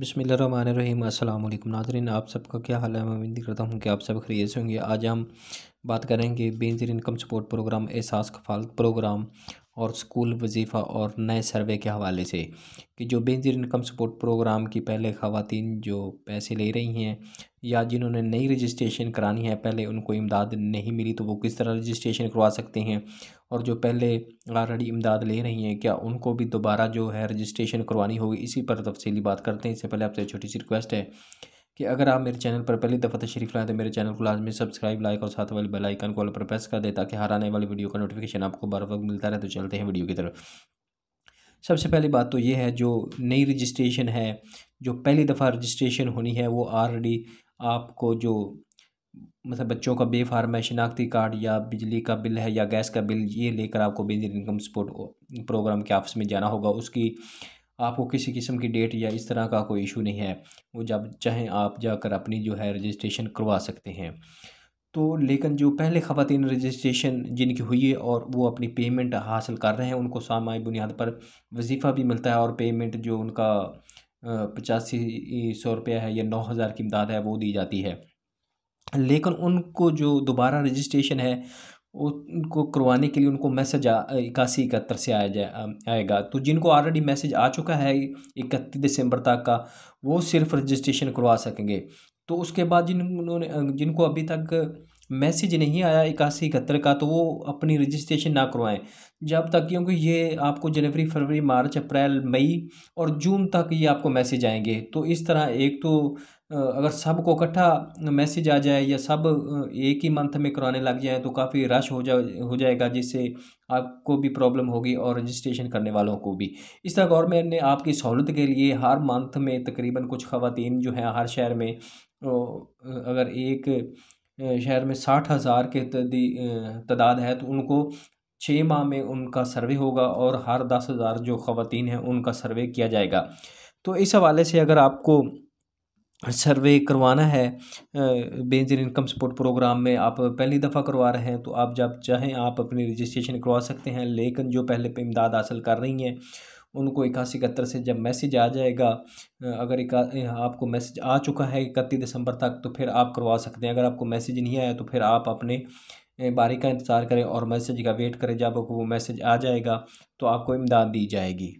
बसमीम अल्लाम नाजरीन आप सबका क्या हाल है मैं उम्मीद करता हूँ कि आप सब खरीद से होंगे आज हम बात करेंगे बेहतरीन इनकम सपोर्ट प्रोग्राम एहसास कफालत प्रोग्राम और स्कूल वजीफ़ा और नए सर्वे के हवाले से कि जो बेनजीर इनकम सपोर्ट प्रोग्राम की पहले खातन जो पैसे ले रही हैं या जिन्होंने नई रजिस्ट्रेशन करानी है पहले उनको इमदाद नहीं मिली तो वो किस तरह रजिस्ट्रेशन करवा सकते हैं और जो पहले ऑलरेडी इमदाद ले रही हैं क्या उनको भी दोबारा जो है रजिस्ट्रेशन करवानी होगी इसी पर तफसीली बात करते हैं इससे पहले आपसे छोटी सी रिक्वेस्ट है कि अगर आप मेरे चैनल पर पहली दफ़ा तशरीफ लाएँ तो मेरे चैनल को लाजमी सब्सक्राइब लाइक और साथ वाले बेल आइकन को पर प्रेस कर दें ताकि हर आने वाली वीडियो का नोटिफिकेशन आपको बार वक्त मिलता रहे तो चलते हैं वीडियो की तरफ सबसे पहली बात तो ये है जो नई रजिस्ट्रेशन है जो पहली दफ़ा रजिस्ट्रेशन होनी है वो ऑलरेडी आपको जो मतलब बच्चों का बेफार्म है शिनाख्ती कार्ड या बिजली का बिल है या गैस का बिल ये लेकर आपको बेजर इनकम सपोर्ट प्रोग्राम के ऑफिस में जाना होगा उसकी आपको किसी किस्म की डेट या इस तरह का कोई इशू नहीं है वो जब चाहें आप जाकर अपनी जो है रजिस्ट्रेशन करवा सकते हैं तो लेकिन जो पहले खवातन रजिस्ट्रेशन जिनकी हुई है और वो अपनी पेमेंट हासिल कर रहे हैं उनको सामाई बुनियाद पर वजीफ़ा भी मिलता है और पेमेंट जो उनका पचासी सौ रुपया है या नौ हज़ार की इमदाद है वो दी जाती है लेकिन उनको जो दोबारा रजिस्ट्रेशन है उनको करवाने के लिए उनको मैसेज इक्यासी इकहत्तर से आया जाए आएगा तो जिनको ऑलरेडी मैसेज आ चुका है इकतीस दिसंबर तक का वो सिर्फ रजिस्ट्रेशन करवा सकेंगे तो उसके बाद जिन उन्होंने जिनको अभी तक मैसेज नहीं आया इक्यासी इकहत्तर का तो वो अपनी रजिस्ट्रेशन ना करवाएं जब तक क्योंकि ये आपको जनवरी फरवरी मार्च अप्रैल मई और जून तक ये आपको मैसेज आएंगे तो इस तरह एक तो अगर सब को इकट्ठा मैसेज आ जाए या सब एक ही मंथ में कराने लग जाए तो काफ़ी रश हो जा हो जाएगा जिससे आपको भी प्रॉब्लम होगी और रजिस्ट्रेशन करने वालों को भी इस तरह गवर्नमेंट ने आपकी सहूलत के लिए हर मंथ में तकरीबन कुछ खातन जो हैं हर शहर में अगर एक शहर में साठ हज़ार के तदाद है तो उनको छः माह में उनका सर्वे होगा और हर दस हज़ार जो ख़वान हैं उनका सर्वे किया जाएगा तो इस हवाले से अगर आपको सर्वे करवाना है बेजर इनकम सपोर्ट प्रोग्राम में आप पहली दफ़ा करवा रहे हैं तो आप जब चाहें आप अपनी रजिस्ट्रेशन करवा सकते हैं लेकिन जो पहले पे इमदाद हासिल कर रही हैं उनको इक्यासी इकहत्तर से जब मैसेज आ जाएगा अगर एक आपको मैसेज आ चुका है इकतीस दिसंबर तक तो फिर आप करवा सकते हैं अगर आपको मैसेज नहीं आया तो फिर आप अपने बारी का इंतज़ार करें और मैसेज का वेट करें जब आपको वो मैसेज आ जाएगा तो आपको इमदाद दी जाएगी